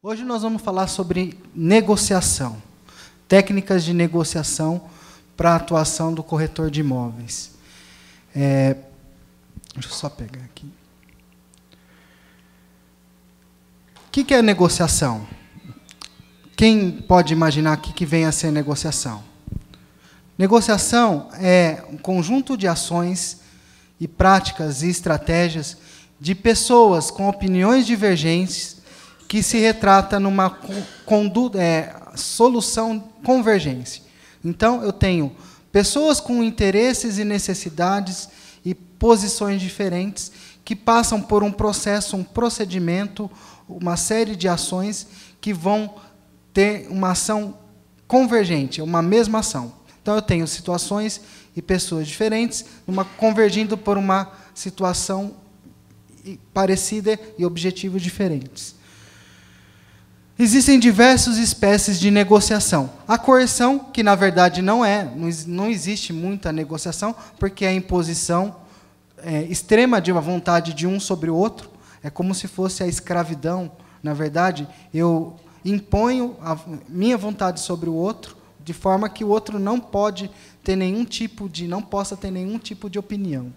Hoje nós vamos falar sobre negociação, técnicas de negociação para a atuação do corretor de imóveis. É, deixa eu só pegar aqui. O que, que é negociação? Quem pode imaginar o que, que vem a ser negociação? Negociação é um conjunto de ações e práticas e estratégias de pessoas com opiniões divergentes que se retrata numa é, solução convergência. Então, eu tenho pessoas com interesses e necessidades e posições diferentes que passam por um processo, um procedimento, uma série de ações que vão ter uma ação convergente, uma mesma ação. Então, eu tenho situações e pessoas diferentes uma, convergindo por uma situação parecida e objetivos diferentes. Existem diversas espécies de negociação. A coerção, que na verdade não é, não existe muita negociação, porque é a imposição é, extrema de uma vontade de um sobre o outro. É como se fosse a escravidão. Na verdade, eu imponho a minha vontade sobre o outro, de forma que o outro não pode ter nenhum tipo de, não possa ter nenhum tipo de opinião.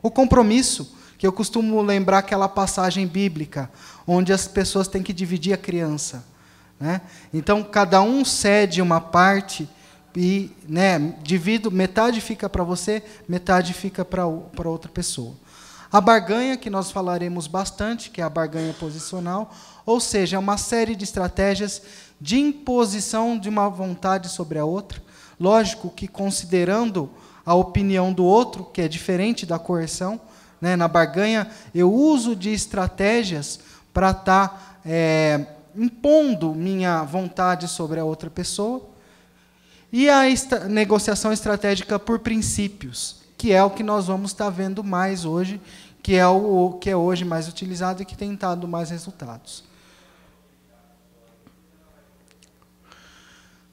O compromisso que eu costumo lembrar aquela passagem bíblica, onde as pessoas têm que dividir a criança. Né? Então, cada um cede uma parte e né, divido, metade fica para você, metade fica para outra pessoa. A barganha, que nós falaremos bastante, que é a barganha posicional, ou seja, é uma série de estratégias de imposição de uma vontade sobre a outra. Lógico que considerando a opinião do outro, que é diferente da coerção, né? Na barganha, eu uso de estratégias para estar tá, é, impondo minha vontade sobre a outra pessoa. E a negociação estratégica por princípios, que é o que nós vamos estar tá vendo mais hoje, que é o que é hoje mais utilizado e que tem dado mais resultados.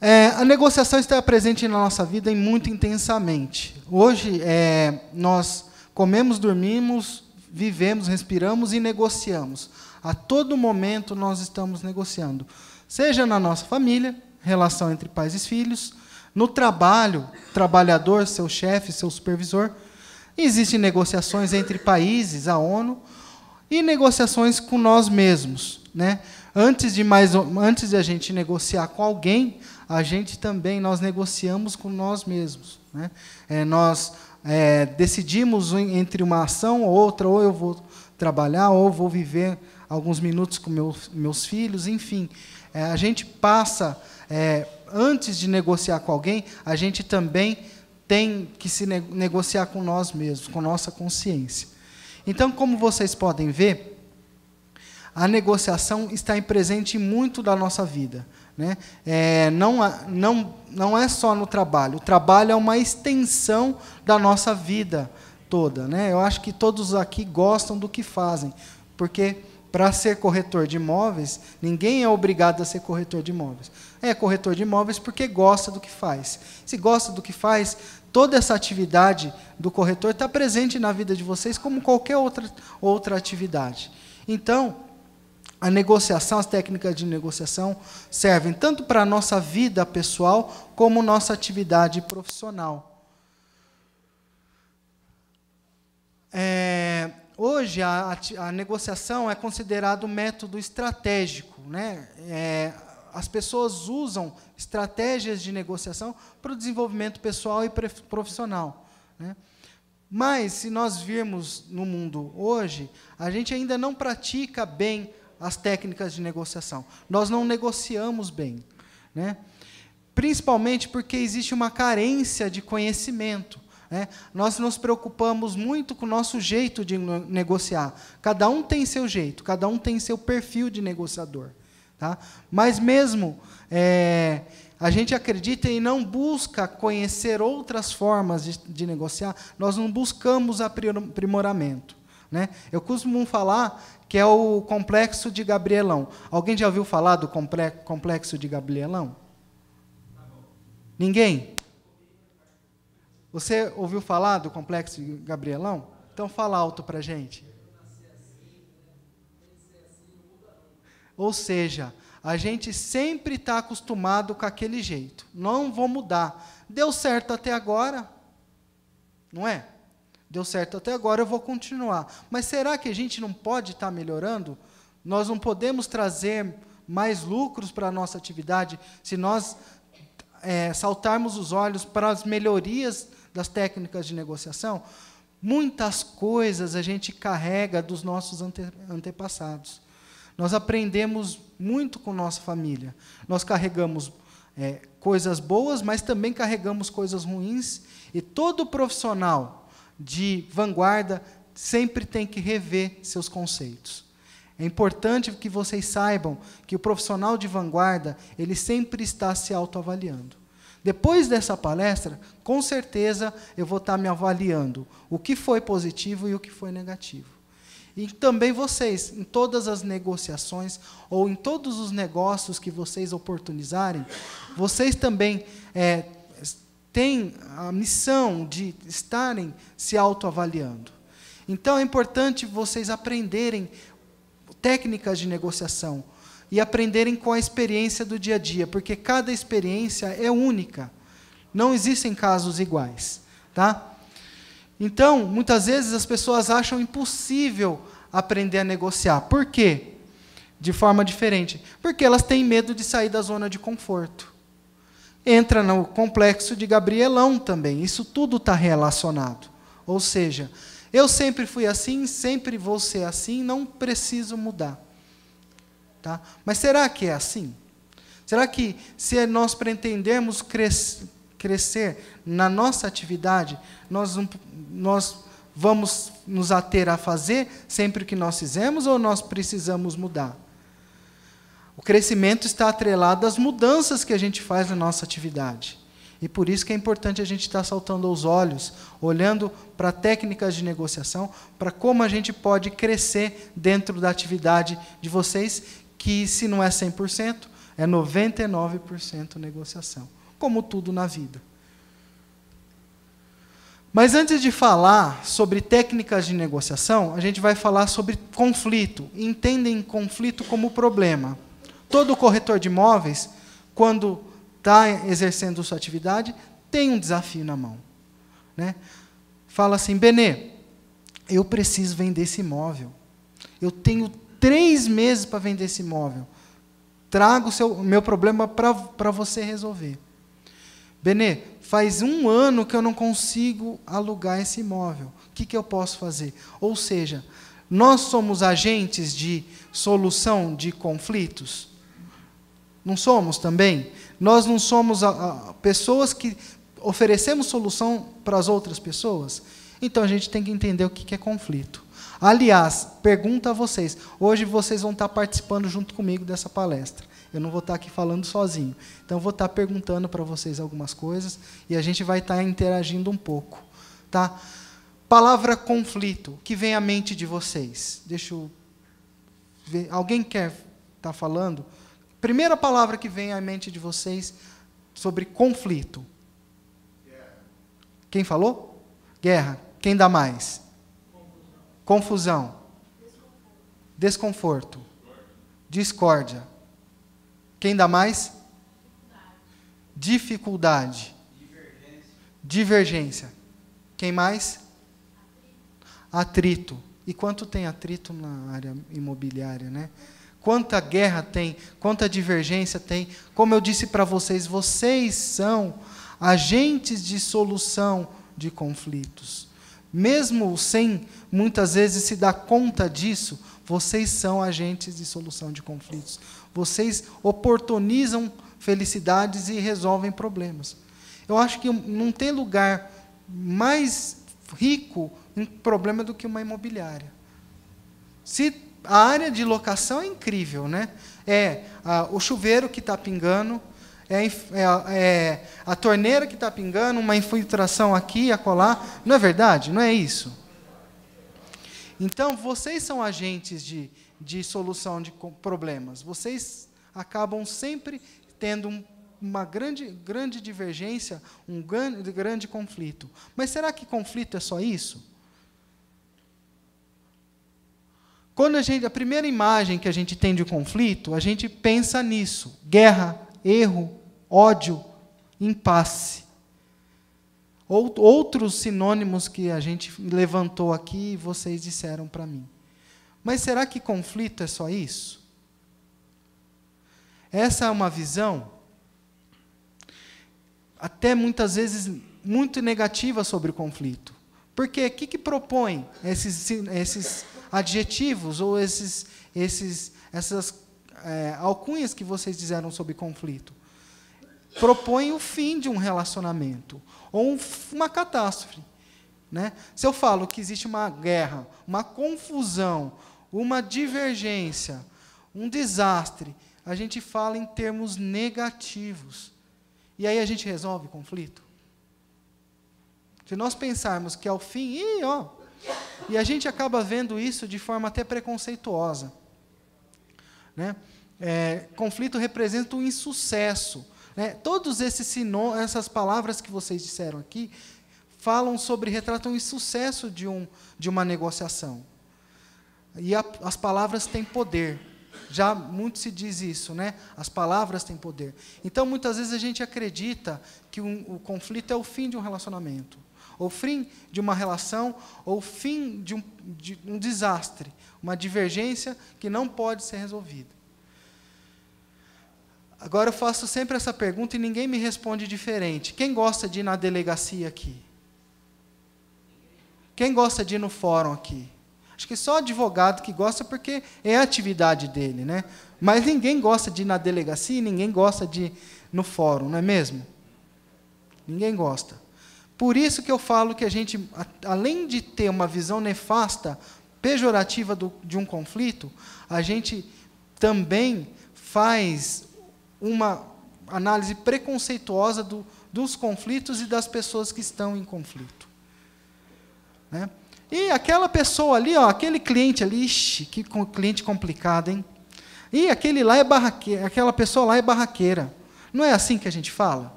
É, a negociação está presente na nossa vida e muito intensamente. Hoje, é, nós Comemos, dormimos, vivemos, respiramos e negociamos. A todo momento nós estamos negociando. Seja na nossa família, relação entre pais e filhos, no trabalho, trabalhador, seu chefe, seu supervisor. Existem negociações entre países, a ONU, e negociações com nós mesmos. Né? Antes, de mais, antes de a gente negociar com alguém, a gente também nós negociamos com nós mesmos. Né? É, nós é, decidimos entre uma ação ou outra, ou eu vou trabalhar, ou vou viver alguns minutos com meus filhos, enfim. É, a gente passa, é, antes de negociar com alguém, a gente também tem que se ne negociar com nós mesmos, com nossa consciência. Então, como vocês podem ver, a negociação está em presente em muito da nossa vida. Né? É, não, não, não é só no trabalho. O trabalho é uma extensão da nossa vida toda. Né? Eu acho que todos aqui gostam do que fazem, porque para ser corretor de imóveis, ninguém é obrigado a ser corretor de imóveis. É corretor de imóveis porque gosta do que faz. Se gosta do que faz, toda essa atividade do corretor está presente na vida de vocês como qualquer outra, outra atividade. Então, a negociação, as técnicas de negociação servem tanto para a nossa vida pessoal como nossa atividade profissional. É, hoje, a, a, negociação é considerado um método estratégico. Né? É, as pessoas usam estratégias de negociação para o desenvolvimento pessoal e profissional. Né? Mas, se nós virmos no mundo hoje, a gente ainda não pratica bem as técnicas de negociação. Nós não negociamos bem, né? principalmente porque existe uma carência de conhecimento. Né? Nós nos preocupamos muito com o nosso jeito de negociar. Cada um tem seu jeito, cada um tem seu perfil de negociador. Tá? Mas mesmo é, a gente acredita e não busca conhecer outras formas de, de negociar, nós não buscamos aprimoramento. Né? Eu costumo falar que é o complexo de Gabrielão. Alguém já ouviu falar do complexo de Gabrielão? Ninguém? Você ouviu falar do complexo de Gabrielão? Então fala alto para gente. Ou seja, a gente sempre está acostumado com aquele jeito. Não vou mudar. Deu certo até agora, não é? deu certo até agora, eu vou continuar. Mas será que a gente não pode estar tá melhorando? Nós não podemos trazer mais lucros para a nossa atividade se nós é, saltarmos os olhos para as melhorias das técnicas de negociação? Muitas coisas a gente carrega dos nossos ante antepassados. Nós aprendemos muito com nossa família. Nós carregamos é, coisas boas, mas também carregamos coisas ruins. E todo profissional de vanguarda sempre tem que rever seus conceitos. É importante que vocês saibam que o profissional de vanguarda, ele sempre está se autoavaliando. Depois dessa palestra, com certeza eu vou estar me avaliando o que foi positivo e o que foi negativo. E também vocês, em todas as negociações ou em todos os negócios que vocês oportunizarem, vocês também é, têm a missão de estarem se autoavaliando. Então é importante vocês aprenderem técnicas de negociação e aprenderem com a experiência do dia a dia, porque cada experiência é única. Não existem casos iguais, tá? Então, muitas vezes as pessoas acham impossível aprender a negociar. Por quê? De forma diferente. Porque elas têm medo de sair da zona de conforto entra no complexo de Gabrielão também. Isso tudo está relacionado. Ou seja, eu sempre fui assim, sempre vou ser assim, não preciso mudar. Tá? Mas será que é assim? Será que se nós pretendermos cres crescer na nossa atividade, nós, nós vamos nos ater a fazer sempre o que nós fizemos ou nós precisamos mudar? O crescimento está atrelado às mudanças que a gente faz na nossa atividade. E por isso que é importante a gente estar saltando os olhos, olhando para técnicas de negociação, para como a gente pode crescer dentro da atividade de vocês, que se não é 100%, é 99% negociação, como tudo na vida. Mas antes de falar sobre técnicas de negociação, a gente vai falar sobre conflito. Entendem conflito como problema. Todo corretor de imóveis, quando está exercendo sua atividade, tem um desafio na mão. Né? Fala assim, Benê, eu preciso vender esse imóvel. Eu tenho três meses para vender esse imóvel. Trago o meu problema para você resolver. Benê, faz um ano que eu não consigo alugar esse imóvel. O que, que eu posso fazer? Ou seja, nós somos agentes de solução de conflitos? Não somos também? Nós não somos a, a, pessoas que oferecemos solução para as outras pessoas? Então a gente tem que entender o que, que é conflito. Aliás, pergunta a vocês: hoje vocês vão estar participando junto comigo dessa palestra. Eu não vou estar aqui falando sozinho. Então eu vou estar perguntando para vocês algumas coisas e a gente vai estar interagindo um pouco, tá? Palavra conflito, que vem à mente de vocês. Deixa eu ver. Alguém quer estar falando? Primeira palavra que vem à mente de vocês sobre conflito. Guerra. Quem falou? Guerra. Quem dá mais? Confusão. Desconforto. Desconforto. Discórdia. Quem dá mais? Dificuldade. Divergência. Divergência. Quem mais? Atrito. atrito. E quanto tem atrito na área imobiliária, né? Quanta guerra tem, quanta divergência tem. Como eu disse para vocês, vocês são agentes de solução de conflitos. Mesmo sem muitas vezes se dar conta disso, vocês são agentes de solução de conflitos. Vocês oportunizam felicidades e resolvem problemas. Eu acho que não tem lugar mais rico em problema do que uma imobiliária. Se a área de locação é incrível, né? É a, o chuveiro que está pingando, é, é, é, a torneira que está pingando, uma infiltração aqui, acolá. Não é verdade? Não é isso? Então, vocês são agentes de, de solução de problemas. Vocês acabam sempre tendo um, uma grande, grande divergência, um grande, grande conflito. Mas será que conflito é só isso? Quando a gente, a primeira imagem que a gente tem de conflito, a gente pensa nisso: guerra, erro, ódio, impasse. Outros sinônimos que a gente levantou aqui e vocês disseram para mim. Mas será que conflito é só isso? Essa é uma visão, até muitas vezes, muito negativa sobre o conflito. Porque o que, que propõe esses, esses adjetivos ou esses, esses, essas é, alcunhas que vocês disseram sobre conflito. Propõe o fim de um relacionamento ou um, uma catástrofe. Né? Se eu falo que existe uma guerra, uma confusão, uma divergência, um desastre, a gente fala em termos negativos. E aí a gente resolve o conflito? Se nós pensarmos que é o fim, ih, ó, e a gente acaba vendo isso de forma até preconceituosa. Né? É, conflito representa o um insucesso. Né? Todos esses sino, essas palavras que vocês disseram aqui falam sobre, retratam o insucesso de, um, de uma negociação. E a, as palavras têm poder. Já muito se diz isso, né? As palavras têm poder. Então, muitas vezes a gente acredita que um, o conflito é o fim de um relacionamento ou fim de uma relação, ou fim de um, de um desastre, uma divergência que não pode ser resolvida. Agora eu faço sempre essa pergunta e ninguém me responde diferente. Quem gosta de ir na delegacia aqui? Quem gosta de ir no fórum aqui? Acho que só advogado que gosta porque é a atividade dele, né? Mas ninguém gosta de ir na delegacia, ninguém gosta de ir no fórum, não é mesmo? Ninguém gosta. Por isso que eu falo que a gente, além de ter uma visão nefasta, pejorativa do, de um conflito, a gente também faz uma análise preconceituosa do, dos conflitos e das pessoas que estão em conflito. Né? E aquela pessoa ali, ó, aquele cliente ali, ixi, que cliente complicado, hein? E aquele lá é barraqueira, aquela pessoa lá é barraqueira. Não é assim que a gente fala,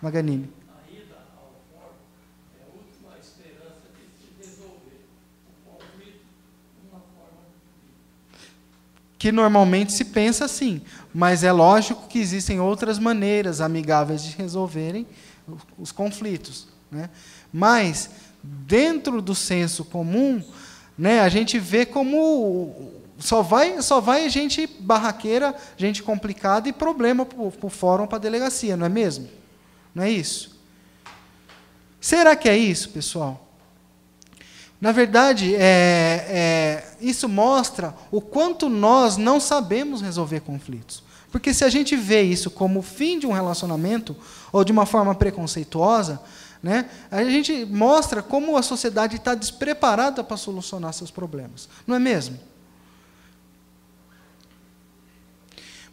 Maganini? que normalmente se pensa assim, mas é lógico que existem outras maneiras amigáveis de resolverem os conflitos. Né? Mas, dentro do senso comum, né, a gente vê como só vai, só vai gente barraqueira, gente complicada e problema para o fórum, para a delegacia, não é mesmo? Não é isso? Será que é isso, pessoal? Na verdade, é, é, isso mostra o quanto nós não sabemos resolver conflitos. Porque se a gente vê isso como o fim de um relacionamento, ou de uma forma preconceituosa, né, a gente mostra como a sociedade está despreparada para solucionar seus problemas. Não é mesmo?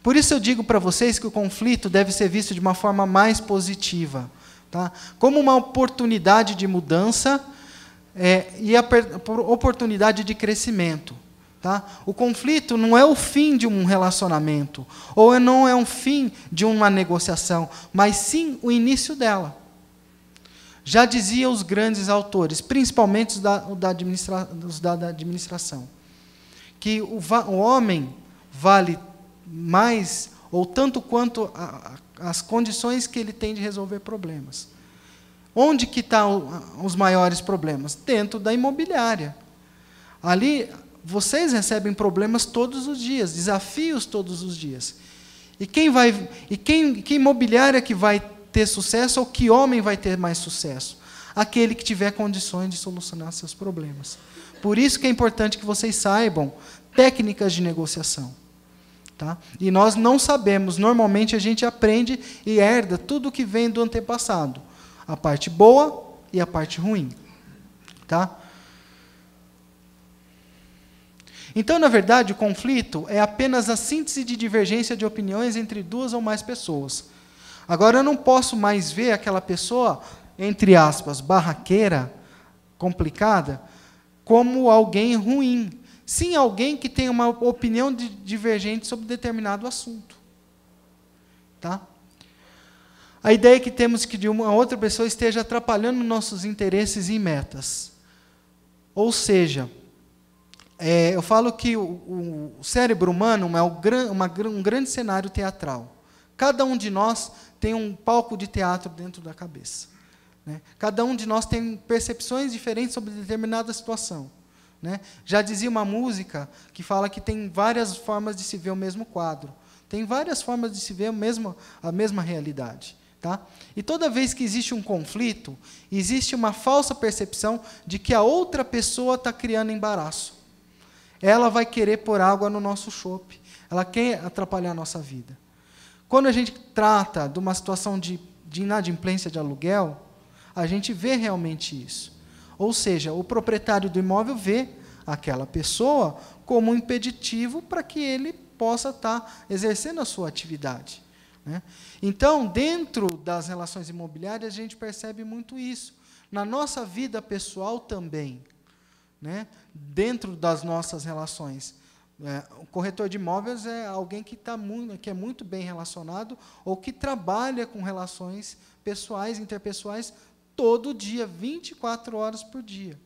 Por isso eu digo para vocês que o conflito deve ser visto de uma forma mais positiva, tá? como uma oportunidade de mudança é, e a oportunidade de crescimento. Tá? O conflito não é o fim de um relacionamento, ou é, não é um fim de uma negociação, mas sim o início dela. Já dizia os grandes autores, principalmente os da, da, administra, os da, da administração, que o, o, homem vale mais ou tanto quanto a, a, as condições que ele tem de resolver problemas. Onde que estão tá os maiores problemas? Dentro da imobiliária. Ali, vocês recebem problemas todos os dias, desafios todos os dias. E quem vai e quem, que imobiliária que vai ter sucesso ou que homem vai ter mais sucesso? Aquele que tiver condições de solucionar seus problemas. Por isso que é importante que vocês saibam técnicas de negociação. Tá? E nós não sabemos, normalmente a gente aprende e herda tudo que vem do antepassado a parte boa e a parte ruim, tá? Então, na verdade, o conflito é apenas a síntese de divergência de opiniões entre duas ou mais pessoas. Agora, eu não posso mais ver aquela pessoa, entre aspas, barraqueira, complicada, como alguém ruim. Sim, alguém que tem uma opinião divergente sobre determinado assunto. Tá? A ideia é que temos que de uma outra pessoa esteja atrapalhando nossos interesses e metas. Ou seja, é, eu falo que o, o cérebro humano é um, gran, uma, um grande cenário teatral. Cada um de nós tem um palco de teatro dentro da cabeça. Né? Cada um de nós tem percepções diferentes sobre determinada situação. Né? Já dizia uma música que fala que tem várias formas de se ver o mesmo quadro. Tem várias formas de se ver a mesma, a mesma realidade. Tá? E toda vez que existe um conflito, existe uma falsa percepção de que a outra pessoa está criando embaraço. Ela vai querer pôr água no nosso chope. Ela quer atrapalhar a nossa vida. Quando a gente trata de uma situação de, de inadimplência de aluguel, a gente vê realmente isso. Ou seja, o proprietário do imóvel vê aquela pessoa como um impeditivo para que ele possa estar tá exercendo a sua atividade. Né? Então, dentro das relações imobiliárias, a gente percebe muito isso. Na nossa vida pessoal também, né? dentro das nossas relações. É, o corretor de imóveis é alguém que, tá muito, que é muito bem relacionado ou que trabalha com relações pessoais, interpessoais, todo dia, 24 horas por dia.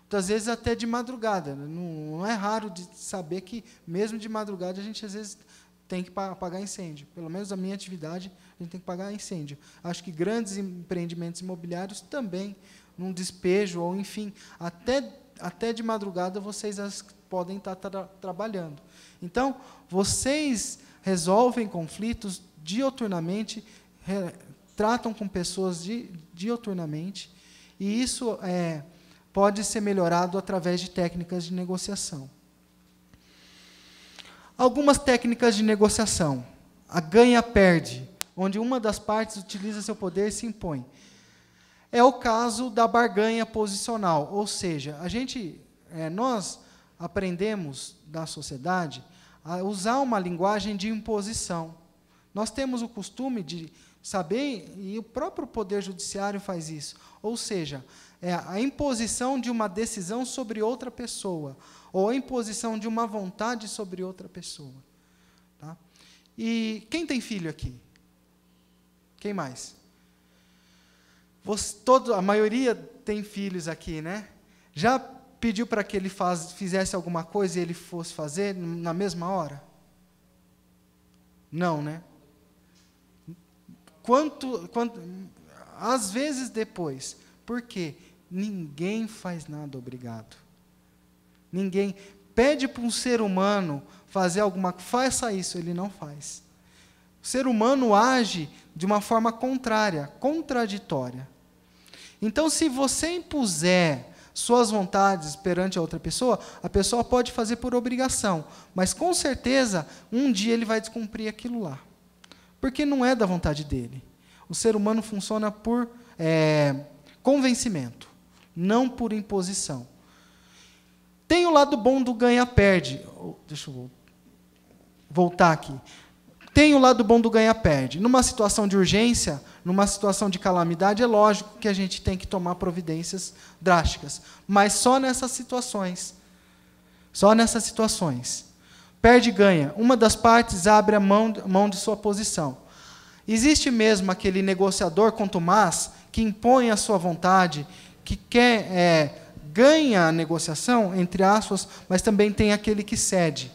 Muitas vezes até de madrugada. Né? Não, não é raro de saber que, mesmo de madrugada, a gente às vezes tem que pagar incêndio. Pelo menos a minha atividade, a gente tem que pagar incêndio. Acho que grandes empreendimentos imobiliários também, num despejo, ou enfim, até, até de madrugada vocês podem estar tá tra trabalhando. Então, vocês resolvem conflitos dioturnamente, tratam com pessoas di dioturnamente, e isso é, pode ser melhorado através de técnicas de negociação. Algumas técnicas de negociação. A ganha-perde, onde uma das partes utiliza seu poder e se impõe. É o caso da barganha posicional, ou seja, a gente, é, nós aprendemos da sociedade a usar uma linguagem de imposição. Nós temos o costume de saber, e o próprio Poder Judiciário faz isso, ou seja, é a imposição de uma decisão sobre outra pessoa, ou a imposição de uma vontade sobre outra pessoa. Tá? E quem tem filho aqui? Quem mais? Você, todo, a maioria tem filhos aqui, né? Já pediu para que ele faz, fizesse alguma coisa e ele fosse fazer na mesma hora? Não, né? Quanto, quanto, às vezes depois. Por quê? Ninguém faz nada obrigado. Ninguém pede para um ser humano fazer alguma coisa, faça isso, ele não faz. O ser humano age de uma forma contrária, contraditória. Então, se você impuser suas vontades perante a outra pessoa, a pessoa pode fazer por obrigação, mas com certeza um dia ele vai descumprir aquilo lá, porque não é da vontade dele. O ser humano funciona por é, convencimento, não por imposição. Tem o lado bom do ganha-perde. Oh, deixa eu voltar aqui. Tem o lado bom do ganha-perde. Numa situação de urgência, numa situação de calamidade, é lógico que a gente tem que tomar providências drásticas. Mas só nessas situações. Só nessas situações. Perde e ganha. Uma das partes abre a mão, mão de sua posição. Existe mesmo aquele negociador contumaz que impõe a sua vontade, que quer. É, ganha a negociação, entre aspas, mas também tem aquele que cede.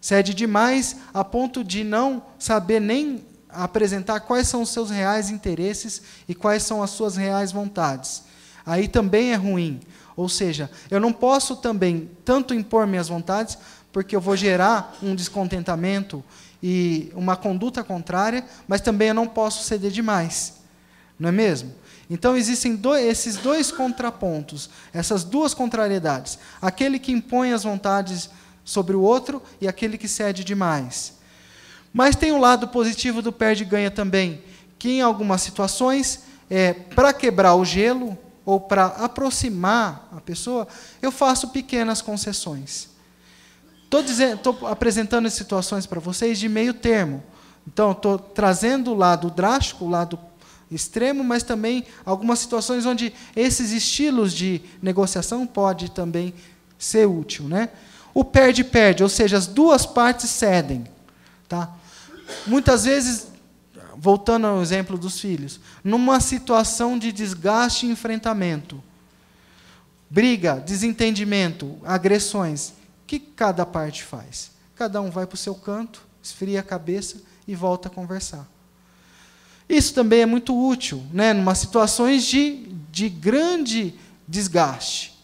Cede demais a ponto de não saber nem apresentar quais são os seus reais interesses e quais são as suas reais vontades. Aí também é ruim. Ou seja, eu não posso também tanto impor minhas vontades, porque eu vou gerar um descontentamento e uma conduta contrária, mas também eu não posso ceder demais. Não é mesmo? Então existem dois, esses dois contrapontos, essas duas contrariedades: aquele que impõe as vontades sobre o outro e aquele que cede demais. Mas tem o um lado positivo do perde-ganha também, que em algumas situações, é, para quebrar o gelo ou para aproximar a pessoa, eu faço pequenas concessões. Estou apresentando as situações para vocês de meio termo. Então, estou trazendo o lado drástico, o lado extremo, mas também algumas situações onde esses estilos de negociação pode também ser útil, né? O perde-perde, ou seja, as duas partes cedem, tá? Muitas vezes, voltando ao exemplo dos filhos, numa situação de desgaste e enfrentamento, briga, desentendimento, agressões, o que cada parte faz? Cada um vai para o seu canto, esfria a cabeça e volta a conversar. Isso também é muito útil, né, numa situações de, de grande desgaste,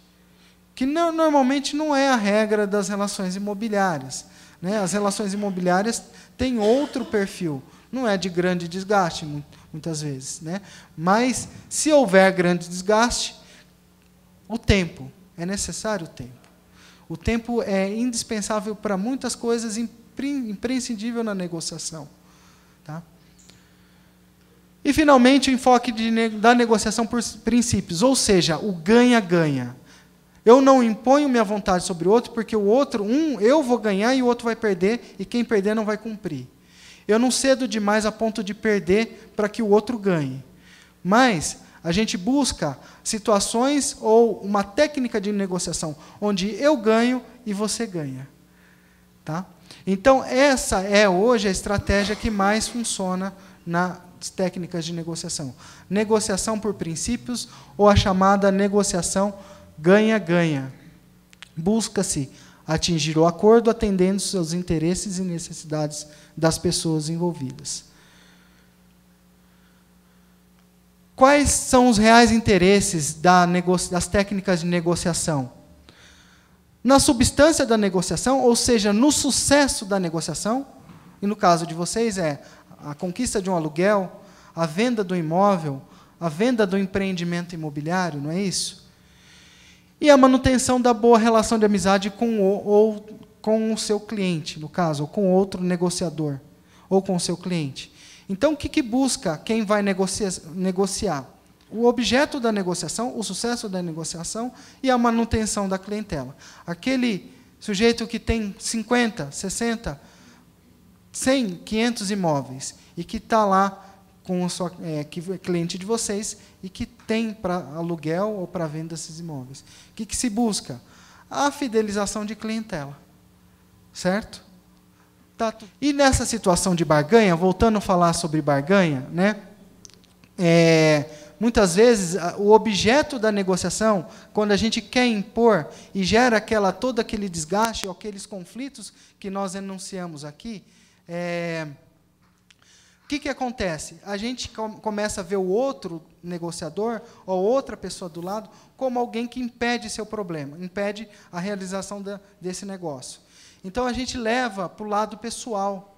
que não, normalmente não é a regra das relações imobiliárias. Né? As relações imobiliárias têm outro perfil, não é de grande desgaste muitas vezes, né? Mas se houver grande desgaste, o tempo é necessário o tempo. O tempo é indispensável para muitas coisas, imprescindível na negociação. E, finalmente, o enfoque de, da negociação por princípios, ou seja, o ganha-ganha. Eu não imponho minha vontade sobre o outro, porque o outro, um, eu vou ganhar e o outro vai perder, e quem perder não vai cumprir. Eu não cedo demais a ponto de perder para que o outro ganhe. Mas a gente busca situações ou uma técnica de negociação onde eu ganho e você ganha. Tá? Então, essa é hoje a estratégia que mais funciona na técnicas de negociação. Negociação por princípios ou a chamada negociação ganha-ganha. Busca-se atingir o acordo atendendo seus interesses e necessidades das pessoas envolvidas. Quais são os reais interesses das técnicas de negociação? Na substância da negociação, ou seja, no sucesso da negociação, e no caso de vocês é a conquista de um aluguel, a venda do imóvel, a venda do empreendimento imobiliário, não é isso? E a manutenção da boa relação de amizade com o, ou com o seu cliente, no caso, ou com outro negociador, ou com o seu cliente. Então, o que, que busca quem vai negocia negociar? O objeto da negociação, o sucesso da negociação e a manutenção da clientela. Aquele sujeito que tem 50, 60 100, 500 imóveis e que está lá com o sua, é, que é cliente de vocês e que tem para aluguel ou para venda esses imóveis. O que, que se busca? A fidelização de clientela. Certo? Tá, e nessa situação de barganha, voltando a falar sobre barganha, né? É, muitas vezes o objeto da negociação, quando a gente quer impor e gera aquela todo aquele desgaste, aqueles conflitos que nós enunciamos aqui, é, o que, que acontece? A gente com, começa a ver o outro negociador ou outra pessoa do lado como alguém que impede seu problema, impede a realização da, desse negócio. Então a gente leva para o lado pessoal.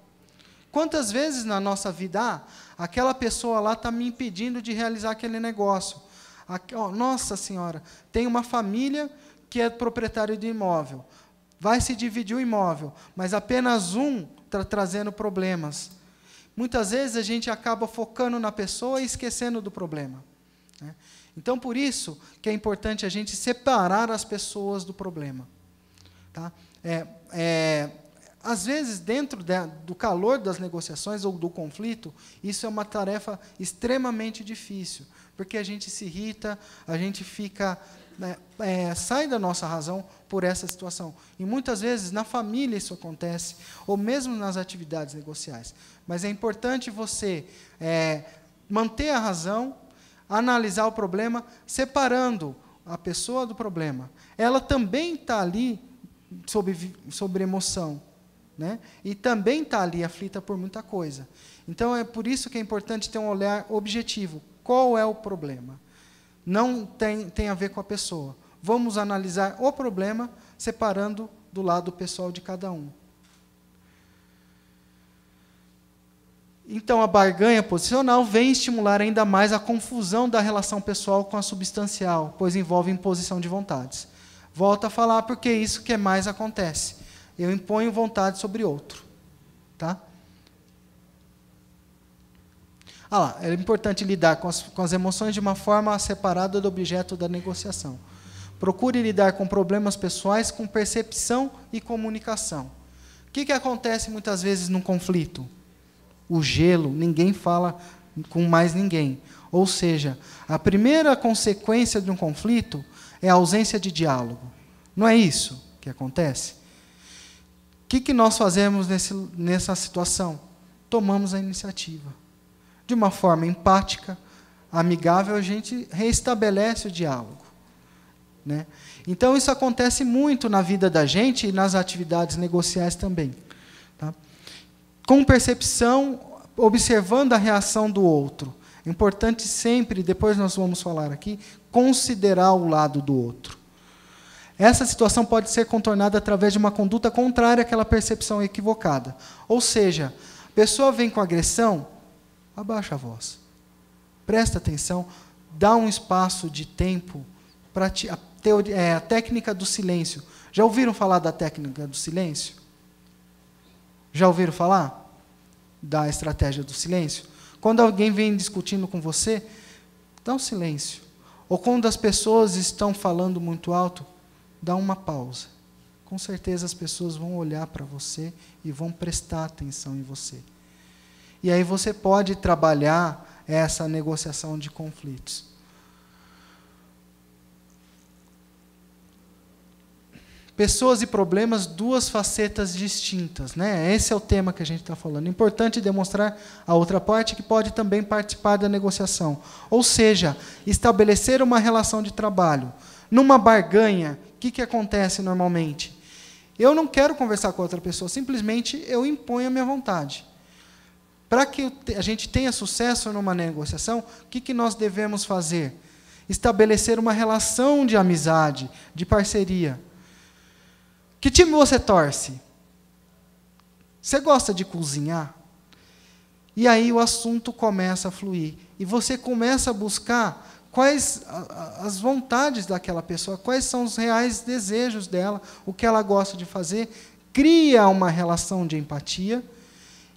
Quantas vezes na nossa vida, ah, aquela pessoa lá está me impedindo de realizar aquele negócio? Aqui, oh, nossa Senhora, tem uma família que é proprietário de imóvel. Vai se dividir o imóvel, mas apenas um está trazendo problemas. Muitas vezes a gente acaba focando na pessoa e esquecendo do problema. Né? Então, por isso que é importante a gente separar as pessoas do problema. Tá? É, é, às vezes, dentro de, do calor das negociações ou do conflito, isso é uma tarefa extremamente difícil, porque a gente se irrita, a gente fica né, é, sai da nossa razão por essa situação. E muitas vezes na família isso acontece, ou mesmo nas atividades negociais. Mas é importante você é, manter a razão, analisar o problema, separando a pessoa do problema. Ela também está ali sobre, sobre emoção. Né? E também está ali aflita por muita coisa. Então é por isso que é importante ter um olhar objetivo. Qual é o problema? não tem, tem a ver com a pessoa. Vamos analisar o problema separando do lado pessoal de cada um. Então, a barganha posicional vem estimular ainda mais a confusão da relação pessoal com a substancial, pois envolve imposição de vontades. Volto a falar porque é isso que mais acontece. Eu imponho vontade sobre outro. Tá? Ah lá, é importante lidar com as, com as emoções de uma forma separada do objeto da negociação. Procure lidar com problemas pessoais com percepção e comunicação. O que, que acontece muitas vezes num conflito? O gelo, ninguém fala com mais ninguém. Ou seja, a primeira consequência de um conflito é a ausência de diálogo. Não é isso que acontece? O que, que nós fazemos nesse, nessa situação? Tomamos a iniciativa de uma forma empática, amigável, a gente reestabelece o diálogo. Né? Então, isso acontece muito na vida da gente e nas atividades negociais também. Tá? Com percepção, observando a reação do outro. É importante sempre, depois nós vamos falar aqui, considerar o lado do outro. Essa situação pode ser contornada através de uma conduta contrária àquela percepção equivocada. Ou seja, a pessoa vem com agressão, abaixa a voz. Presta atenção, dá um espaço de tempo para a, é, a técnica do silêncio. Já ouviram falar da técnica do silêncio? Já ouviram falar da estratégia do silêncio? Quando alguém vem discutindo com você, dá um silêncio. Ou quando as pessoas estão falando muito alto, dá uma pausa. Com certeza as pessoas vão olhar para você e vão prestar atenção em você. E aí você pode trabalhar essa negociação de conflitos. Pessoas e problemas, duas facetas distintas. Né? Esse é o tema que a gente está falando. É importante demonstrar a outra parte que pode também participar da negociação. Ou seja, estabelecer uma relação de trabalho. Numa barganha, o que, que acontece normalmente? Eu não quero conversar com outra pessoa, simplesmente eu imponho a minha vontade. Para que a gente tenha sucesso numa negociação, o que, que nós devemos fazer? Estabelecer uma relação de amizade, de parceria. Que time você torce? Você gosta de cozinhar? E aí o assunto começa a fluir. E você começa a buscar quais as vontades daquela pessoa, quais são os reais desejos dela, o que ela gosta de fazer. Cria uma relação de empatia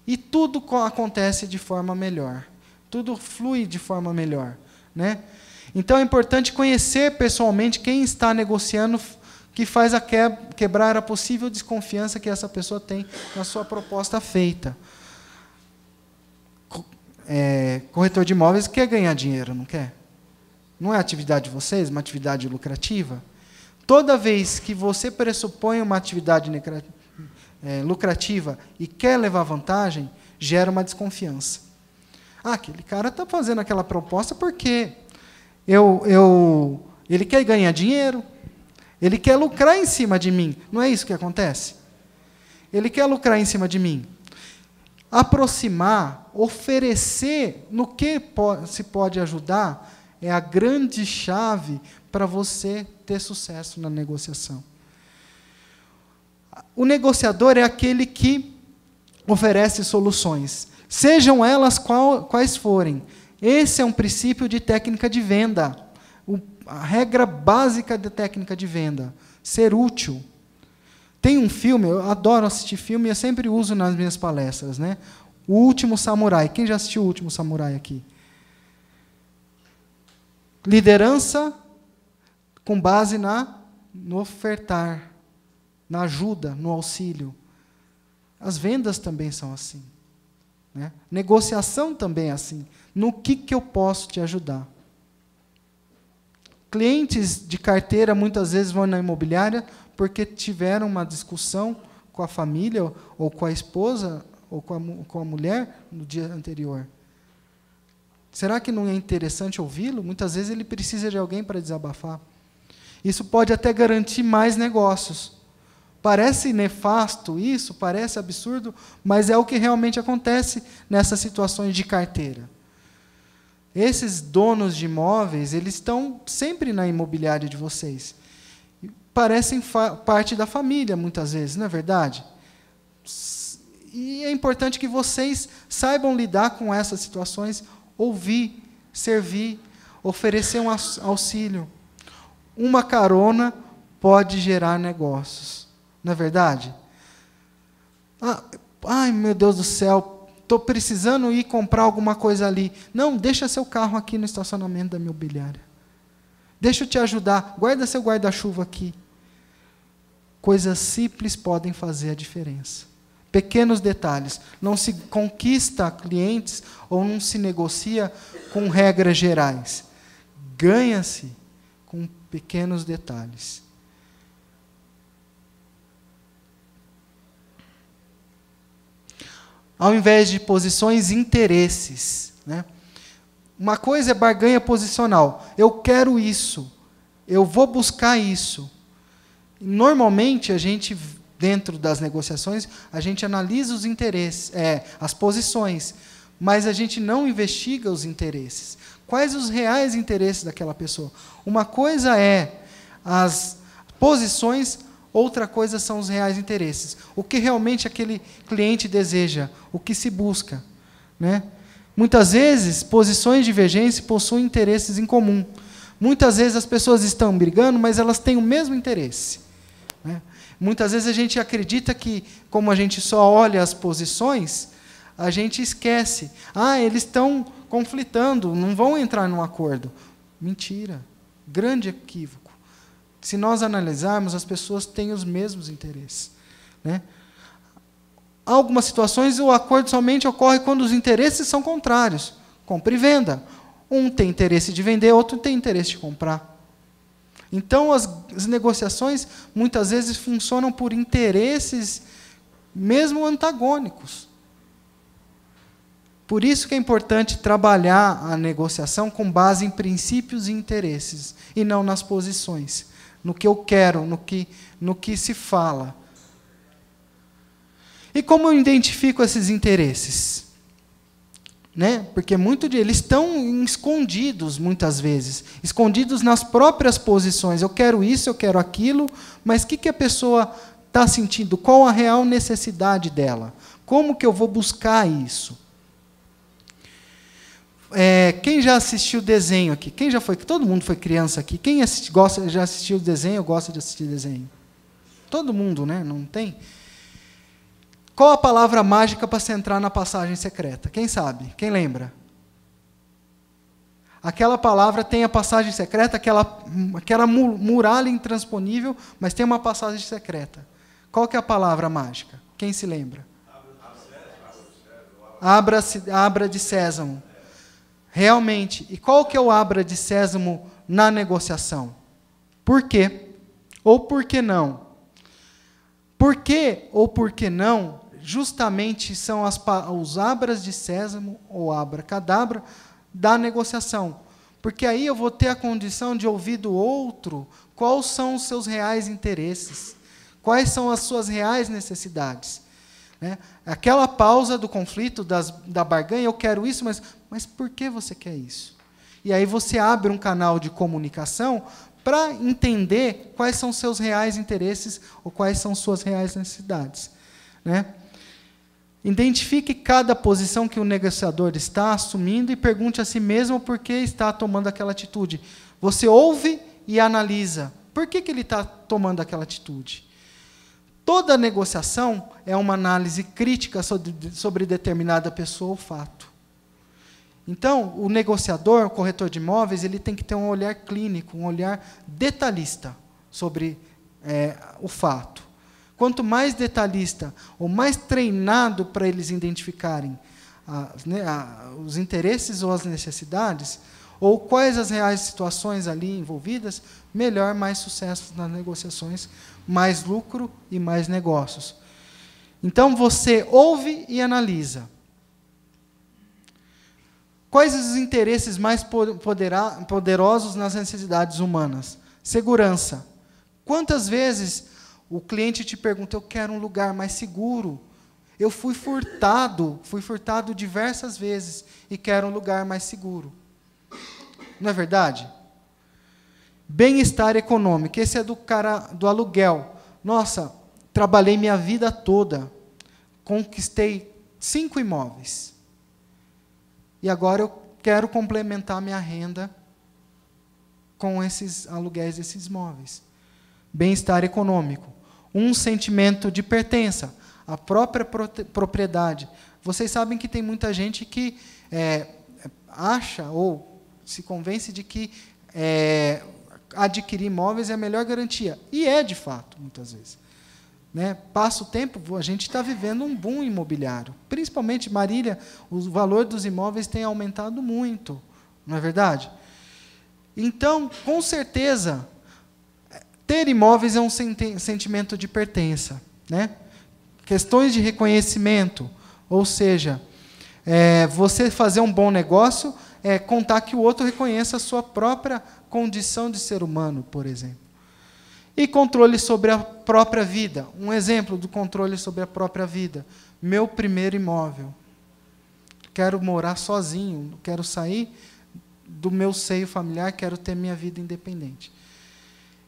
e tudo acontece de forma melhor. Tudo flui de forma melhor. Né? Então é importante conhecer pessoalmente quem está negociando que faz a quebrar a possível desconfiança que essa pessoa tem na sua proposta feita. É, corretor de imóveis quer ganhar dinheiro, não quer? Não é atividade de vocês, uma atividade lucrativa? Toda vez que você pressupõe uma atividade é, lucrativa e quer levar vantagem, gera uma desconfiança. Ah, aquele cara está fazendo aquela proposta porque eu, eu, ele quer ganhar dinheiro, ele quer lucrar em cima de mim. Não é isso que acontece? Ele quer lucrar em cima de mim. Aproximar, oferecer no que se pode ajudar é a grande chave para você ter sucesso na negociação. O negociador é aquele que oferece soluções, sejam elas qual, quais forem. Esse é um princípio de técnica de venda, o, a regra básica da técnica de venda: ser útil. Tem um filme, eu adoro assistir filme e eu sempre uso nas minhas palestras, né? O Último Samurai. Quem já assistiu O Último Samurai aqui? Liderança com base na no ofertar na ajuda, no auxílio. As vendas também são assim. Né? Negociação também é assim. No que, que eu posso te ajudar? Clientes de carteira muitas vezes vão na imobiliária porque tiveram uma discussão com a família ou com a esposa ou com a, com a mulher no dia anterior. Será que não é interessante ouvi-lo? Muitas vezes ele precisa de alguém para desabafar. Isso pode até garantir mais negócios. Parece nefasto isso, parece absurdo, mas é o que realmente acontece nessas situações de carteira. Esses donos de imóveis, eles estão sempre na imobiliária de vocês. Parecem parte da família, muitas vezes, não é verdade? E é importante que vocês saibam lidar com essas situações, ouvir, servir, oferecer um auxílio. Uma carona pode gerar negócios não é verdade? Ah, ai, meu Deus do céu, estou precisando ir comprar alguma coisa ali. Não, deixa seu carro aqui no estacionamento da mobiliária. Deixa eu te ajudar, guarda seu guarda-chuva aqui. Coisas simples podem fazer a diferença. Pequenos detalhes. Não se conquista clientes ou não se negocia com regras gerais. Ganha-se com pequenos detalhes. ao invés de posições e interesses. Né? Uma coisa é barganha posicional. Eu quero isso. Eu vou buscar isso. Normalmente, a gente, dentro das negociações, a gente analisa os interesses, é, as posições, mas a gente não investiga os interesses. Quais os reais interesses daquela pessoa? Uma coisa é as posições Outra coisa são os reais interesses. O que realmente aquele cliente deseja, o que se busca. Né? Muitas vezes, posições divergentes possuem interesses em comum. Muitas vezes as pessoas estão brigando, mas elas têm o mesmo interesse. Né? Muitas vezes a gente acredita que, como a gente só olha as posições, a gente esquece. Ah, eles estão conflitando, não vão entrar num acordo. Mentira. Grande equívoco. Se nós analisarmos, as pessoas têm os mesmos interesses. Né? algumas situações o acordo somente ocorre quando os interesses são contrários compra e venda. Um tem interesse de vender, outro tem interesse de comprar. Então, as, as negociações muitas vezes funcionam por interesses mesmo antagônicos. Por isso que é importante trabalhar a negociação com base em princípios e interesses, e não nas posições no que eu quero, no que, no que se fala. E como eu identifico esses interesses? Né? Porque muito de eles estão escondidos muitas vezes, escondidos nas próprias posições. Eu quero isso, eu quero aquilo, mas o que, que a pessoa está sentindo? Qual a real necessidade dela? Como que eu vou buscar isso? É, quem já assistiu desenho aqui? Quem já foi? Todo mundo foi criança aqui. Quem assisti, gosta, já assistiu desenho gosta de assistir desenho? Todo mundo, né? Não tem? Qual a palavra mágica para você entrar na passagem secreta? Quem sabe? Quem lembra? Aquela palavra tem a passagem secreta, aquela, aquela muralha intransponível, mas tem uma passagem secreta. Qual que é a palavra mágica? Quem se lembra? Abra, abra de sésamo. Realmente. E qual que é o abra de sésamo na negociação? Por quê? Ou por que não? Por quê? ou por que não? Justamente são as, os abras de sésamo ou abracadabra da negociação. Porque aí eu vou ter a condição de ouvir do outro quais são os seus reais interesses, quais são as suas reais necessidades. Né? Aquela pausa do conflito, das, da barganha, eu quero isso, mas, mas por que você quer isso? E aí você abre um canal de comunicação para entender quais são seus reais interesses ou quais são suas reais necessidades. Né? Identifique cada posição que o negociador está assumindo e pergunte a si mesmo por que está tomando aquela atitude. Você ouve e analisa. Por que, que ele está tomando aquela atitude? Toda negociação é uma análise crítica sobre, sobre determinada pessoa ou fato. Então, o negociador, o corretor de imóveis, ele tem que ter um olhar clínico, um olhar detalhista sobre é, o fato. Quanto mais detalhista ou mais treinado para eles identificarem a, né, a, os interesses ou as necessidades, ou quais as reais situações ali envolvidas, melhor, mais sucesso nas negociações mais lucro e mais negócios. Então você ouve e analisa. Quais os interesses mais poderosos nas necessidades humanas? Segurança. Quantas vezes o cliente te pergunta: Eu quero um lugar mais seguro. Eu fui furtado, fui furtado diversas vezes e quero um lugar mais seguro. Não é verdade? Bem-estar econômico. Esse é do cara do aluguel. Nossa, trabalhei minha vida toda, conquistei cinco imóveis. E agora eu quero complementar minha renda com esses aluguéis desses imóveis. Bem-estar econômico. Um sentimento de pertença a própria propriedade. Vocês sabem que tem muita gente que é, acha ou se convence de que é, adquirir imóveis é a melhor garantia. E é de fato, muitas vezes. Né? Passa o tempo, a gente está vivendo um boom imobiliário. Principalmente Marília, o valor dos imóveis tem aumentado muito, não é verdade? Então, com certeza, ter imóveis é um sentimento de pertença. Né? Questões de reconhecimento, ou seja, é, você fazer um bom negócio é, contar que o outro reconheça a sua própria condição de ser humano, por exemplo. E controle sobre a própria vida. Um exemplo do controle sobre a própria vida. Meu primeiro imóvel. Quero morar sozinho, quero sair do meu seio familiar, quero ter minha vida independente.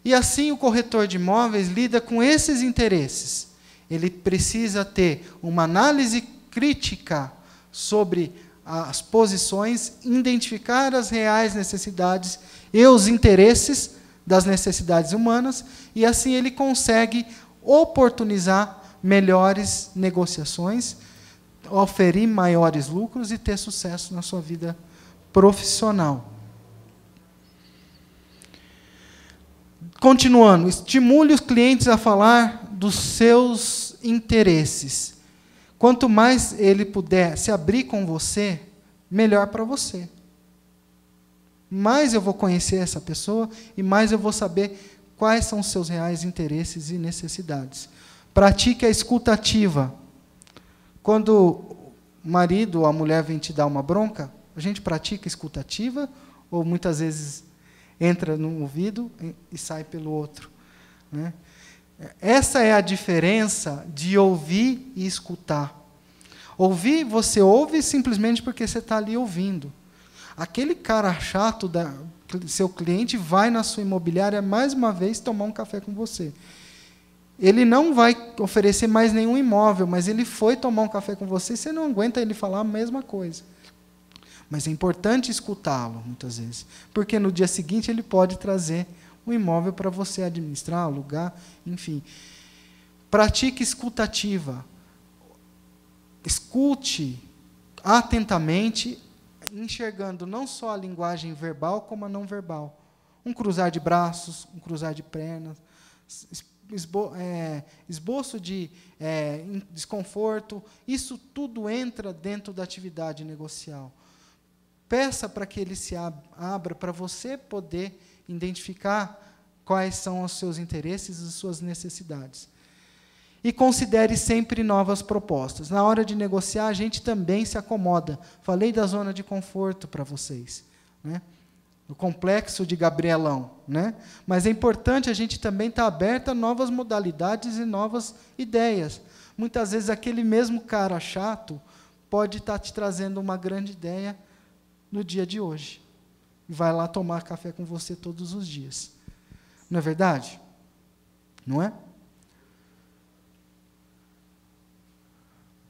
E assim o corretor de imóveis lida com esses interesses. Ele precisa ter uma análise crítica sobre as posições, identificar as reais necessidades e os interesses das necessidades humanas, e assim ele consegue oportunizar melhores negociações, oferir maiores lucros e ter sucesso na sua vida profissional. Continuando, estimule os clientes a falar dos seus interesses. Quanto mais ele puder se abrir com você, melhor para você. Mais eu vou conhecer essa pessoa e mais eu vou saber quais são os seus reais interesses e necessidades. Pratique a escutativa. Quando o marido ou a mulher vem te dar uma bronca, a gente pratica escutativa ou muitas vezes entra num ouvido e sai pelo outro. Né? Essa é a diferença de ouvir e escutar. Ouvir, você ouve simplesmente porque você está ali ouvindo. Aquele cara chato, da, seu cliente, vai na sua imobiliária mais uma vez tomar um café com você. Ele não vai oferecer mais nenhum imóvel, mas ele foi tomar um café com você, você não aguenta ele falar a mesma coisa. Mas é importante escutá-lo, muitas vezes, porque no dia seguinte ele pode trazer um imóvel para você administrar, alugar, enfim. Pratique escutativa. Escute atentamente, enxergando não só a linguagem verbal, como a não verbal. Um cruzar de braços, um cruzar de pernas, esbo é, esboço de é, desconforto, isso tudo entra dentro da atividade negocial. Peça para que ele se ab abra para você poder identificar quais são os seus interesses e suas necessidades. E considere sempre novas propostas. Na hora de negociar, a gente também se acomoda. Falei da zona de conforto para vocês, né? o complexo de Gabrielão. Né? Mas é importante a gente também estar tá aberto a novas modalidades e novas ideias. Muitas vezes aquele mesmo cara chato pode estar tá te trazendo uma grande ideia no dia de hoje e vai lá tomar café com você todos os dias. Não é verdade? Não é?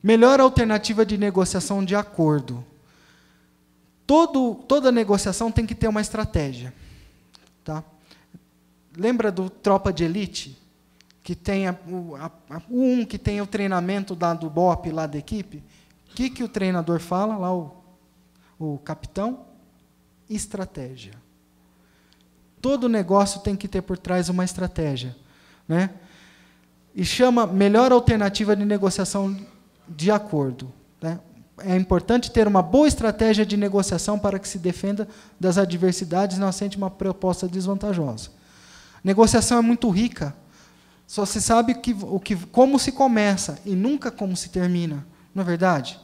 Melhor alternativa de negociação de acordo. Todo, toda negociação tem que ter uma estratégia. Tá? Lembra do Tropa de Elite? Que tem a, a, a, um que tem o treinamento da, do BOP lá da equipe? O que, que o treinador fala lá, o, o capitão? estratégia. Todo negócio tem que ter por trás uma estratégia. Né? E chama melhor alternativa de negociação de acordo. Né? É importante ter uma boa estratégia de negociação para que se defenda das adversidades e não aceite uma proposta desvantajosa. Negociação é muito rica. Só se sabe que, o que, como se começa e nunca como se termina, não é verdade?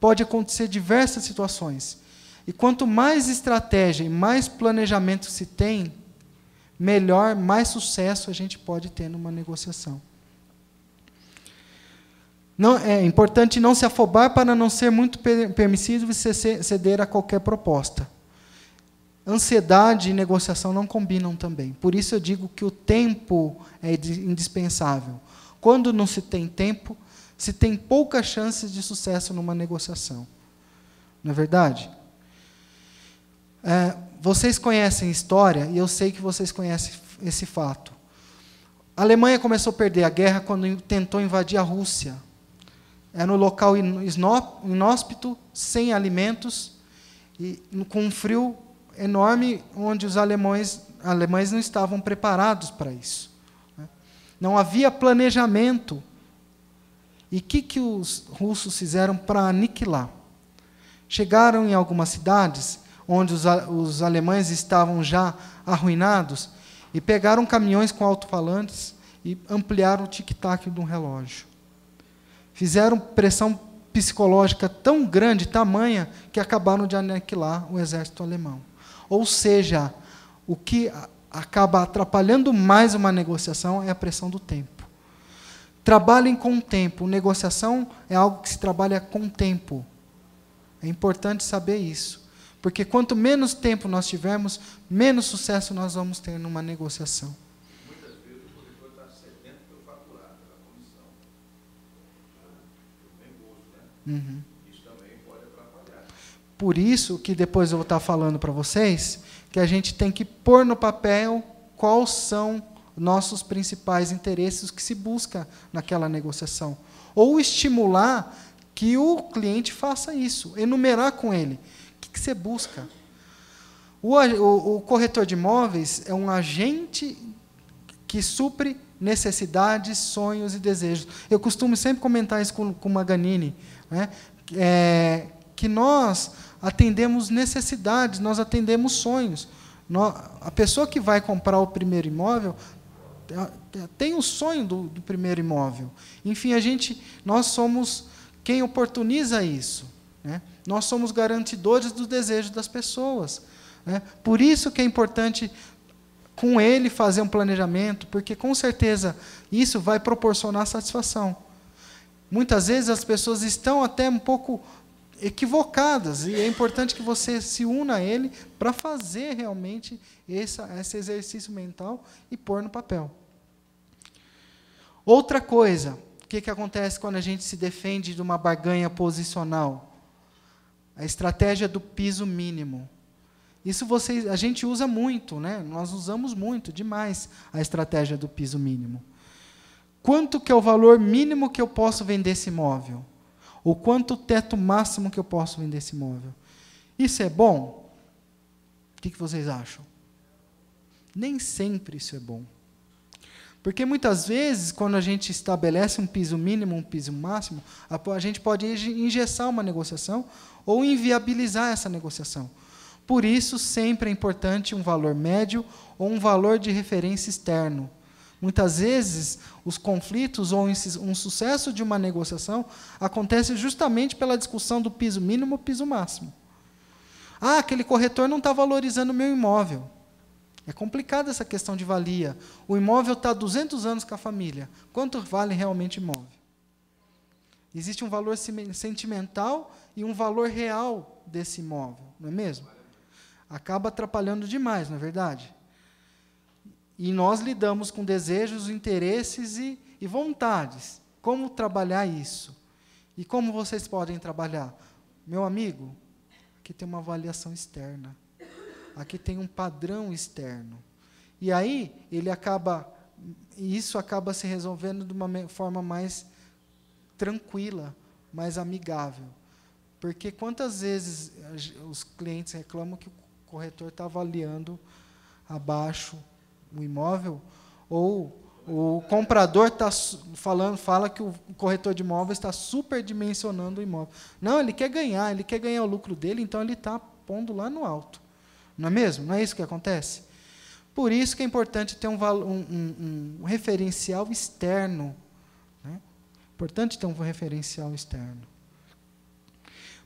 Pode acontecer diversas situações. E quanto mais estratégia e mais planejamento se tem, melhor, mais sucesso a gente pode ter numa negociação. Não, é importante não se afobar para não ser muito permissivo e ceder a qualquer proposta. Ansiedade e negociação não combinam também. Por isso eu digo que o tempo é indispensável. Quando não se tem tempo, se tem poucas chances de sucesso numa negociação. Não é verdade? É, vocês conhecem história e eu sei que vocês conhecem esse fato. A Alemanha começou a perder a guerra quando tentou invadir a Rússia. Era um local inóspito, sem alimentos, e com um frio enorme, onde os alemães, alemães não estavam preparados para isso. Né? Não havia planejamento. E o que, que os russos fizeram para aniquilar? Chegaram em algumas cidades onde os, os alemães estavam já arruinados, e pegaram caminhões com alto-falantes e ampliaram o tic-tac de um relógio. Fizeram pressão psicológica tão grande, tamanha, que acabaram de aniquilar o exército alemão. Ou seja, o que acaba atrapalhando mais uma negociação é a pressão do tempo. Trabalhem com o tempo. Negociação é algo que se trabalha com o tempo. É importante saber isso. Porque quanto menos tempo nós tivermos, menos sucesso nós vamos ter numa negociação. Muitas vezes o está faturado, né? uhum. Isso também pode atrapalhar. Por isso que depois eu vou estar tá falando para vocês que a gente tem que pôr no papel quais são nossos principais interesses que se busca naquela negociação. Ou estimular que o cliente faça isso, enumerar com ele que você busca? O, o, o corretor de imóveis é um agente que supre necessidades, sonhos e desejos. Eu costumo sempre comentar isso com, com Maganini, né? É, que nós atendemos necessidades, nós atendemos sonhos. Nós, a pessoa que vai comprar o primeiro imóvel tem o sonho do, do, primeiro imóvel. Enfim, a gente, nós somos quem oportuniza isso. Né? Nós somos garantidores do desejo das pessoas. Né? Por isso que é importante com ele fazer um planejamento, porque com certeza isso vai proporcionar satisfação. Muitas vezes as pessoas estão até um pouco equivocadas e é importante que você se una a ele para fazer realmente esse exercício mental e pôr no papel. Outra coisa, o que, que acontece quando a gente se defende de uma barganha posicional? a estratégia do piso mínimo. Isso vocês, a gente usa muito, né? Nós usamos muito, demais, a estratégia do piso mínimo. Quanto que é o valor mínimo que eu posso vender esse imóvel? Ou quanto o teto máximo que eu posso vender esse imóvel? Isso é bom? O que, que vocês acham? Nem sempre isso é bom. Porque muitas vezes, quando a gente estabelece um piso mínimo, um piso máximo, a, gente pode engessar uma negociação ou inviabilizar essa negociação. Por isso, sempre é importante um valor médio ou um valor de referência externo. Muitas vezes, os conflitos ou um sucesso de uma negociação acontece justamente pela discussão do piso mínimo ou piso máximo. Ah, aquele corretor não está valorizando o meu imóvel. É complicada essa questão de valia. O imóvel está há 200 anos com a família. Quanto vale realmente o imóvel? Existe um valor sentimental e um valor real desse imóvel, não é mesmo? Acaba atrapalhando demais, não é verdade? E nós lidamos com desejos, interesses e, e vontades. Como trabalhar isso? E como vocês podem trabalhar? Meu amigo, aqui tem uma avaliação externa aqui tem um padrão externo. E aí ele acaba isso acaba se resolvendo de uma forma mais tranquila, mais amigável. Porque quantas vezes os clientes reclamam que o corretor está avaliando abaixo o imóvel ou o comprador tá falando, fala que o corretor de imóveis está superdimensionando o imóvel. Não, ele quer ganhar, ele quer ganhar o lucro dele, então ele está pondo lá no alto. Não é mesmo? Não é isso que acontece? Por isso que é importante ter um, um, um, um referencial externo. Né? Importante ter um referencial externo.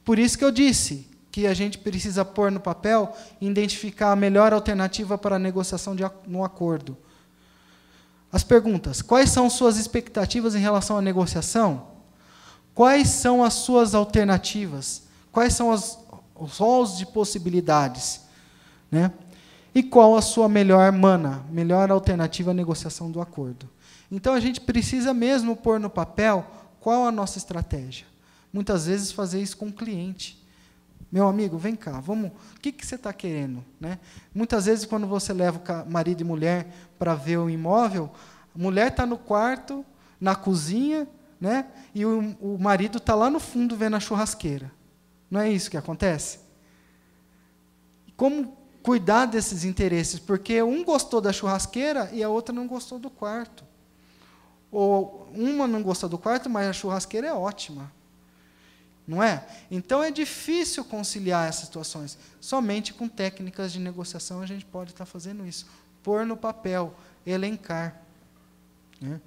Por isso que eu disse que a gente precisa pôr no papel e identificar a melhor alternativa para a negociação de, no acordo. As perguntas: quais são suas expectativas em relação à negociação? Quais são as suas alternativas? Quais são os rolos de possibilidades? Né? E qual a sua melhor mana, melhor alternativa à negociação do acordo? Então a gente precisa mesmo pôr no papel qual a nossa estratégia. Muitas vezes fazer isso com o cliente. Meu amigo, vem cá, vamos. O que, que você está querendo? Né? Muitas vezes, quando você leva o marido e mulher para ver o imóvel, a mulher está no quarto, na cozinha, né? e o, o marido está lá no fundo vendo a churrasqueira. Não é isso que acontece? Como cuidar desses interesses, porque um gostou da churrasqueira e a outra não gostou do quarto. Ou uma não gostou do quarto, mas a churrasqueira é ótima. Não é? Então é difícil conciliar essas situações. Somente com técnicas de negociação a gente pode estar fazendo isso. Pôr no papel, elencar. Né?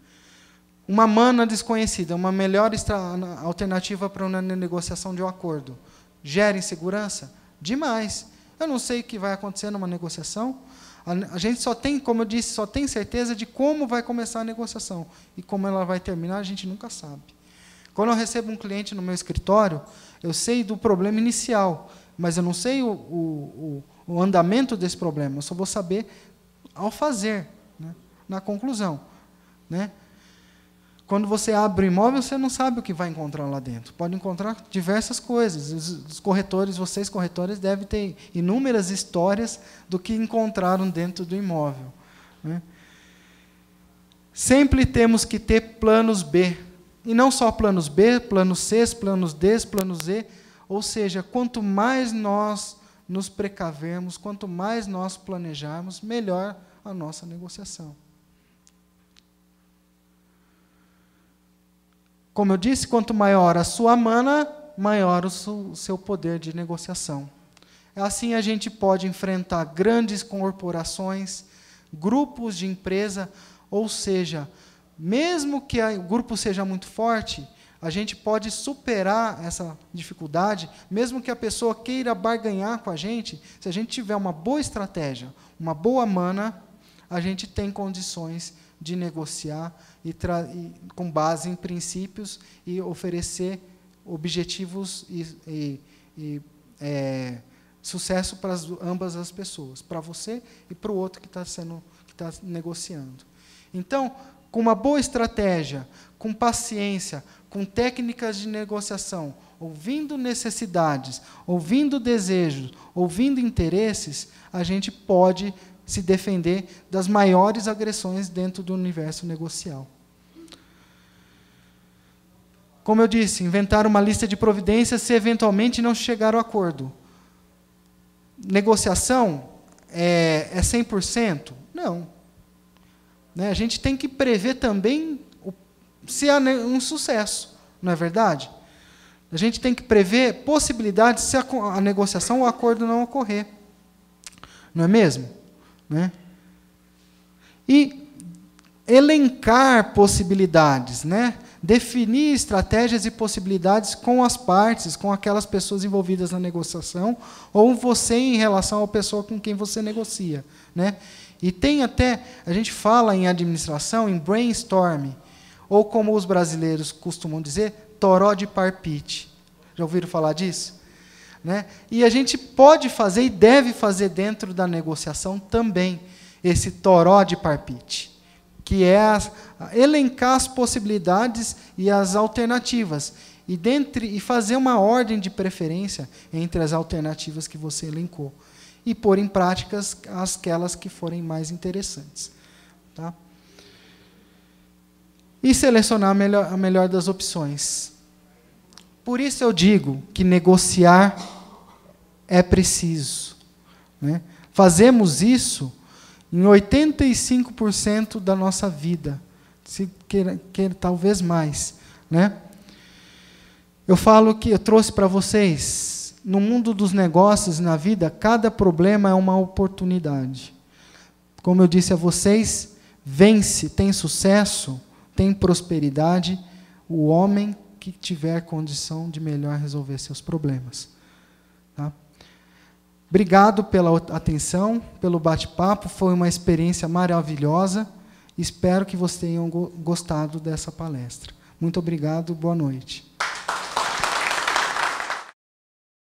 Uma mana desconhecida, uma melhor alternativa para uma negociação de um acordo. Gera insegurança? Demais. Eu não sei o que vai acontecer numa negociação. A, gente só tem, como eu disse, só tem certeza de como vai começar a negociação. E como ela vai terminar, a gente nunca sabe. Quando eu recebo um cliente no meu escritório, eu sei do problema inicial, mas eu não sei o, o, o andamento desse problema. Eu só vou saber ao fazer, né? na conclusão. Né? Quando você abre o imóvel, você não sabe o que vai encontrar lá dentro. Pode encontrar diversas coisas. Os, corretores, vocês corretores, devem ter inúmeras histórias do que encontraram dentro do imóvel. Né? Sempre temos que ter planos B. E não só planos B, planos C, planos D, planos E. Ou seja, quanto mais nós nos precavermos, quanto mais nós planejarmos, melhor a nossa negociação. Como eu disse, quanto maior a sua mana, maior o seu poder de negociação. Assim a gente pode enfrentar grandes corporações, grupos de empresa, ou seja, mesmo que o grupo seja muito forte, a gente pode superar essa dificuldade, mesmo que a pessoa queira barganhar com a gente, se a gente tiver uma boa estratégia, uma boa mana, a gente tem condições de negociar e, e com base em princípios e oferecer objetivos e, e é, sucesso para ambas as pessoas, para você e para o outro que está sendo que está negociando. Então, com uma boa estratégia, com paciência, com técnicas de negociação, ouvindo necessidades, ouvindo desejos, ouvindo interesses, a gente pode se defender das maiores agressões dentro do universo negocial. Como eu disse, inventar uma lista de providências se eventualmente não chegar ao acordo. Negociação é, é 100%? Não. Né? A gente tem que prever também o, se há um sucesso, não é verdade? A gente tem que prever possibilidades se a, a negociação ou acordo não ocorrer. Não é mesmo? Né? E elencar possibilidades, né? definir estratégias e possibilidades com as partes, com aquelas pessoas envolvidas na negociação, ou você em relação à pessoa com quem você negocia. Né? E tem até, a gente fala em administração, em brainstorming, ou como os brasileiros costumam dizer, toró de parpite. Já ouviram falar disso? Né? E a gente pode fazer e deve fazer dentro da negociação também esse toró de parpite, que é as, elencar as possibilidades e as alternativas e, dentre, e fazer uma ordem de preferência entre as alternativas que você elencou e pôr em práticas aquelas que forem mais interessantes. Tá? E selecionar a melhor, a melhor das opções. Por isso eu digo que negociar é preciso. Né? Fazemos isso em 85% da nossa vida, se queira, queira, talvez mais. Né? Eu falo que eu trouxe para vocês, no mundo dos negócios e na vida, cada problema é uma oportunidade. Como eu disse a vocês, vence, tem sucesso, tem prosperidade o homem que tiver condição de melhor resolver seus problemas. Tá? Obrigado pela atenção, pelo bate-papo, foi uma experiência maravilhosa. Espero que vocês tenham gostado dessa palestra. Muito obrigado, boa noite.